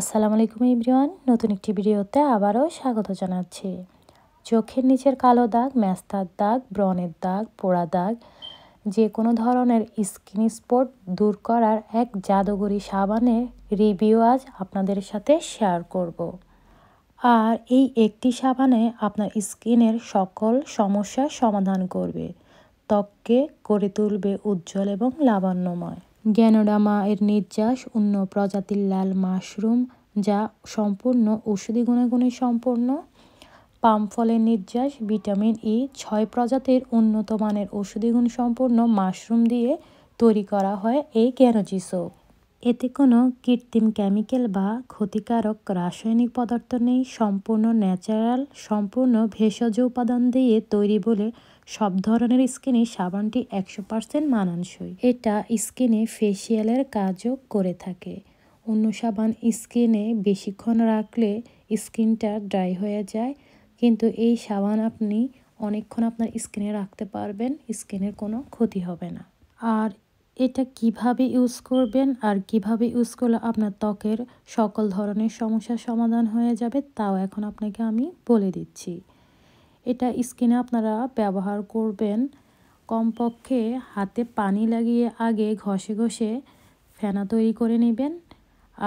আসসালামু আলাইকুম ইব্রিওয়ান নতুন একটি ভিডিওতে আবারও স্বাগত জানাচ্ছি চোখের নিচের কালো দাগ ম্যাস্তার দাগ ব্রণের দাগ পোড়া দাগ যে কোনো ধরনের স্কিন স্পট দূর করার এক জাদুগরি সাবানের রিভিউ আজ আপনাদের সাথে শেয়ার করব। আর এই একটি সাবানে আপনার স্কিনের সকল সমস্যার সমাধান করবে ত্বককে করে তুলবে উজ্জ্বল এবং লাবণ্যময় গ্যানোডামা এর নির্যাস অন্য প্রজাতির লাল মাশরুম যা সম্পূর্ণ ঔষধি গুণাগুণে সম্পূর্ণ পাম ফলের নির্যাস ভিটামিন ই ছয় প্রজাতির উন্নত মানের গুণ সম্পূর্ণ মাশরুম দিয়ে তৈরি করা হয় এই ক্যানোজি সোপ এতে কোনো কৃত্রিম কেমিক্যাল বা ক্ষতিকারক রাসায়নিক পদার্থ নেই সম্পূর্ণ ন্যাচারাল সম্পূর্ণ ভেষজ উপাদান দিয়ে তৈরি বলে সব ধরনের স্কিনে সাবানটি একশো পার্সেন্ট মানানসই এটা স্কিনে ফেসিয়ালের কাজও করে থাকে অন্য সাবান স্কিনে বেশিক্ষণ রাখলে স্কিনটা ড্রাই হয়ে যায় কিন্তু এই সাবান আপনি অনেকক্ষণ আপনার স্কিনে রাখতে পারবেন স্কিনের কোনো ক্ষতি হবে না আর এটা কিভাবে ইউজ করবেন আর কিভাবে ইউজ করলে আপনার ত্বকের সকল ধরনের সমস্যার সমাধান হয়ে যাবে তাও এখন আপনাকে আমি বলে দিচ্ছি এটা স্কিনে আপনারা ব্যবহার করবেন কমপক্ষে হাতে পানি লাগিয়ে আগে ঘষে ঘষে ফেনা তৈরি করে নেবেন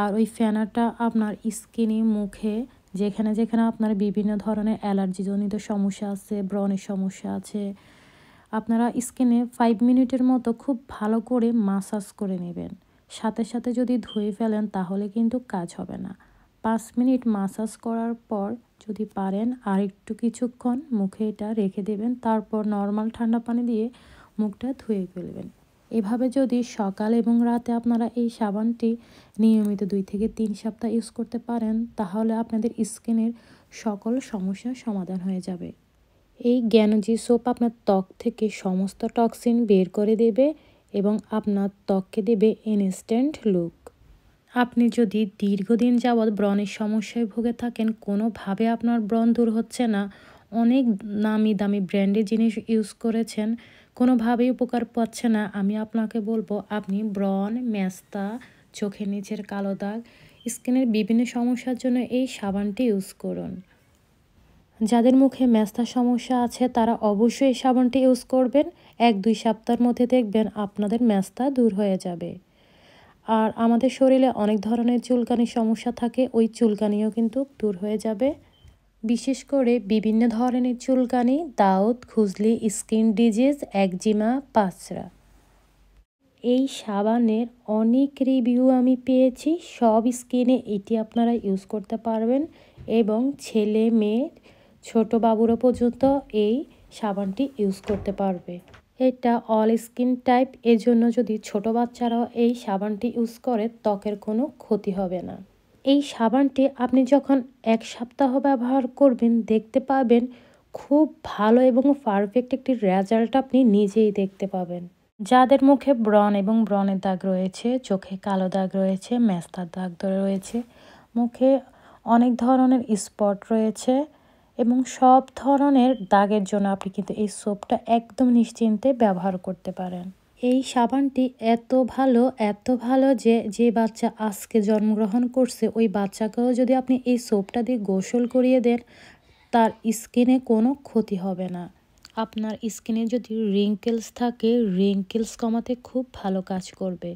আর ওই ফেনাটা আপনার স্কিনে মুখে যেখানে যেখানে আপনার বিভিন্ন ধরনের অ্যালার্জিজনিত সমস্যা আছে ব্রণের সমস্যা আছে আপনারা স্কিনে ফাইভ মিনিটের মতো খুব ভালো করে মাসাজ করে নেবেন সাথে সাথে যদি ধুয়ে ফেলেন তাহলে কিন্তু কাজ হবে না পাঁচ মিনিট মাসাজ করার পর যদি পারেন আর একটু কিছুক্ষণ মুখে এটা রেখে দেবেন তারপর নর্মাল ঠান্ডা পানি দিয়ে মুখটা ধুয়ে ফেলবেন এভাবে যদি সকাল এবং রাতে আপনারা এই সাবানটি নিয়মিত দুই থেকে তিন সপ্তাহ ইউজ করতে পারেন তাহলে আপনাদের স্কিনের সকল সমস্যার সমাধান হয়ে যাবে এই জ্ঞানজি সোপ আপনার ত্বক থেকে সমস্ত টক্সিন বের করে দেবে এবং আপনার ত্বককে দেবে ইনস্ট্যান্ট লুক আপনি যদি দীর্ঘদিন যাবৎ ব্রণের সমস্যায় ভুগে থাকেন কোনোভাবে আপনার ব্রণ দূর হচ্ছে না অনেক নামি দামি ব্র্যান্ডের জিনিস ইউজ করেছেন কোনোভাবেই উপকার পাচ্ছে না আমি আপনাকে বলবো আপনি ব্রণ ম্যাস্তা চোখের নিচের কালো দাগ স্কিনের বিভিন্ন সমস্যার জন্য এই সাবানটি ইউজ করুন যাদের মুখে ম্যাস্তার সমস্যা আছে তারা অবশ্যই এই সাবানটি ইউজ করবেন এক দুই সপ্তাহের মধ্যে দেখবেন আপনাদের ম্যাস্তা দূর হয়ে যাবে আর আমাদের শরীরে অনেক ধরনের চুলকানির সমস্যা থাকে ওই চুলকানিও কিন্তু দূর হয়ে যাবে বিশেষ করে বিভিন্ন ধরনের চুলকানি দাউত খুজলি স্কিন ডিজিজ একজিমা পাঁচরা এই সাবানের অনেক রিভিউ আমি পেয়েছি সব স্কিনে এটি আপনারা ইউজ করতে পারবেন এবং ছেলে মেয়ে ছোট বাবুরা পর্যন্ত এই সাবানটি ইউজ করতে পারবে এটা অল স্কিন টাইপ এজন্য যদি ছোট বাচ্চারাও এই সাবানটি ইউজ করে ত্বকের কোনো ক্ষতি হবে না এই সাবানটি আপনি যখন এক সপ্তাহ ব্যবহার করবেন দেখতে পাবেন খুব ভালো এবং পারফেক্ট একটি রেজাল্ট আপনি নিজেই দেখতে পাবেন যাদের মুখে ব্রণ এবং ব্রণের দাগ রয়েছে চোখে কালো দাগ রয়েছে মেস্তার দাগ রয়েছে মুখে অনেক ধরনের স্পট রয়েছে এবং সব ধরনের দাগের জন্য আপনি কিন্তু এই সোপটা একদম নিশ্চিন্তে ব্যবহার করতে পারেন এই সাবানটি এত ভালো এত ভালো যে যে বাচ্চা আজকে জন্মগ্রহণ করছে ওই বাচ্চাকেও যদি আপনি এই সোপটা দিয়ে গোসল করিয়ে দেন তার স্কিনে কোনো ক্ষতি হবে না আপনার স্কিনে যদি রিঙ্কেলস থাকে রিঙ্কেলস কমাতে খুব ভালো কাজ করবে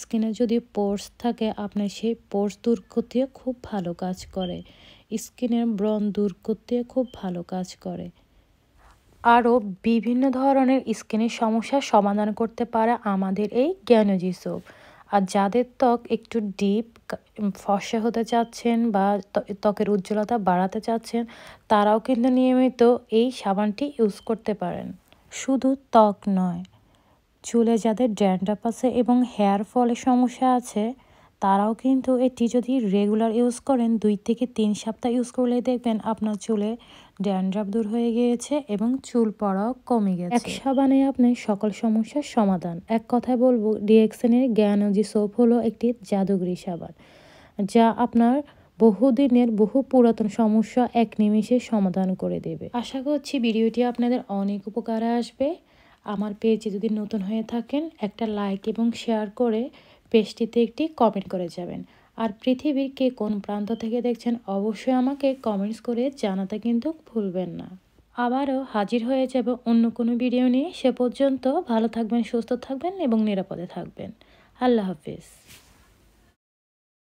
স্কিনে যদি পোর্স থাকে আপনার সেই পোর্স দূর করতে খুব ভালো কাজ করে স্কিনের ব্রণ দূর করতে খুব ভালো কাজ করে আরও বিভিন্ন ধরনের স্কিনের সমস্যার সমাধান করতে পারে আমাদের এই জ্ঞানজি সোপ আর যাদের ত্বক একটু ডিপ ফর্সা হতে চাচ্ছেন বা ত্বকের উজ্জ্বলতা বাড়াতে চাচ্ছেন তারাও কিন্তু নিয়মিত এই সাবানটি ইউজ করতে পারেন শুধু ত্বক নয় চুলে যাদের ড্যান্ড্রাপ আছে এবং হেয়ার ফলের সমস্যা আছে তারাও কিন্তু এটি যদি রেগুলার ইউজ করেন দুই থেকে তিন সপ্তাহ ইউজ করলে দেখবেন আপনার চুলে ড্যান্ড্রাফ দূর হয়ে গিয়েছে এবং চুল পড়াও কমে গেছে এক সাবানে আপনি সকল সমস্যার সমাধান এক কথায় বলবো ডিএক্সেনের গ্যানোজি সোপ হলো একটি জাদুগরি সাবান যা আপনার বহুদিনের বহু পুরাতন সমস্যা এক নিমিষে সমাধান করে দেবে আশা করছি ভিডিওটি আপনাদের অনেক উপকারে আসবে আমার পেজে যদি নতুন হয়ে থাকেন একটা লাইক এবং শেয়ার করে পেজটিতে একটি কমেন্ট করে যাবেন আর পৃথিবীর কে কোন প্রান্ত থেকে দেখছেন অবশ্যই আমাকে কমেন্টস করে জানাতে কিন্তু ভুলবেন না আবারও হাজির হয়ে যাবে অন্য কোনো ভিডিও নিয়ে সে পর্যন্ত ভালো থাকবেন সুস্থ থাকবেন এবং নিরাপদে থাকবেন আল্লাহ হাফিজ